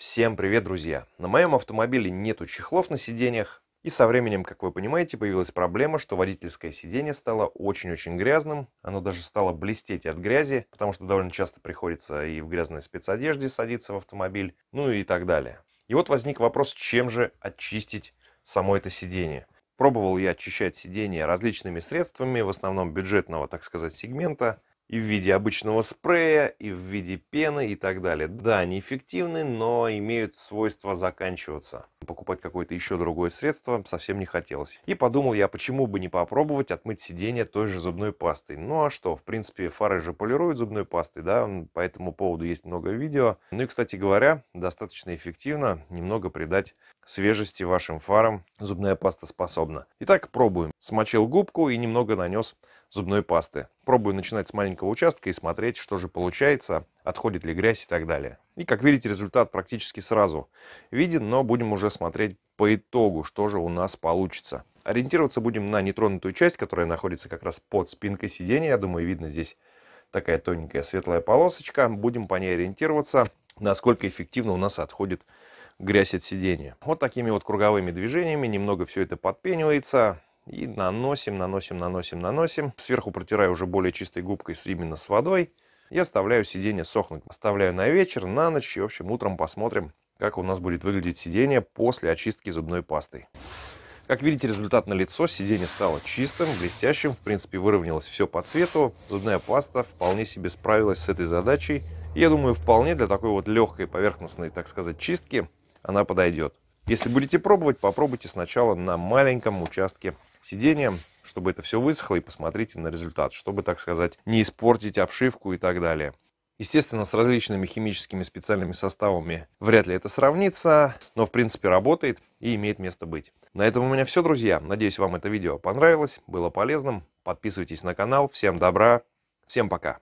Всем привет, друзья! На моем автомобиле нету чехлов на сиденьях, и со временем, как вы понимаете, появилась проблема, что водительское сиденье стало очень-очень грязным, оно даже стало блестеть от грязи, потому что довольно часто приходится и в грязной спецодежде садиться в автомобиль, ну и так далее. И вот возник вопрос, чем же очистить само это сиденье. Пробовал я очищать сиденье различными средствами, в основном бюджетного, так сказать, сегмента, и в виде обычного спрея, и в виде пены и так далее. Да, они эффективны, но имеют свойство заканчиваться. Покупать какое-то еще другое средство совсем не хотелось. И подумал я, почему бы не попробовать отмыть сиденье той же зубной пастой. Ну а что, в принципе, фары же полируют зубной пастой, да, по этому поводу есть много видео. Ну и, кстати говоря, достаточно эффективно немного придать свежести вашим фарам зубная паста способна. Итак, пробуем. Смочил губку и немного нанес зубной пасты. Пробую начинать с маленького участка и смотреть, что же получается, отходит ли грязь и так далее. И, как видите, результат практически сразу виден, но будем уже смотреть по итогу, что же у нас получится. Ориентироваться будем на нетронутую часть, которая находится как раз под спинкой сидения. Я думаю, видно здесь такая тоненькая светлая полосочка. Будем по ней ориентироваться, насколько эффективно у нас отходит грязь от сидения. Вот такими вот круговыми движениями немного все это подпенивается. И наносим, наносим, наносим, наносим. Сверху протираю уже более чистой губкой именно с водой. И оставляю сиденье сохнуть. Оставляю на вечер, на ночь. И, в общем, утром посмотрим, как у нас будет выглядеть сиденье после очистки зубной пастой. Как видите, результат на лицо. Сиденье стало чистым, блестящим. В принципе, выровнялось все по цвету. Зубная паста вполне себе справилась с этой задачей. Я думаю, вполне для такой вот легкой поверхностной, так сказать, чистки она подойдет. Если будете пробовать, попробуйте сначала на маленьком участке сиденьем, чтобы это все высохло, и посмотрите на результат, чтобы, так сказать, не испортить обшивку и так далее. Естественно, с различными химическими специальными составами вряд ли это сравнится, но в принципе работает и имеет место быть. На этом у меня все, друзья. Надеюсь, вам это видео понравилось, было полезным. Подписывайтесь на канал. Всем добра, всем пока.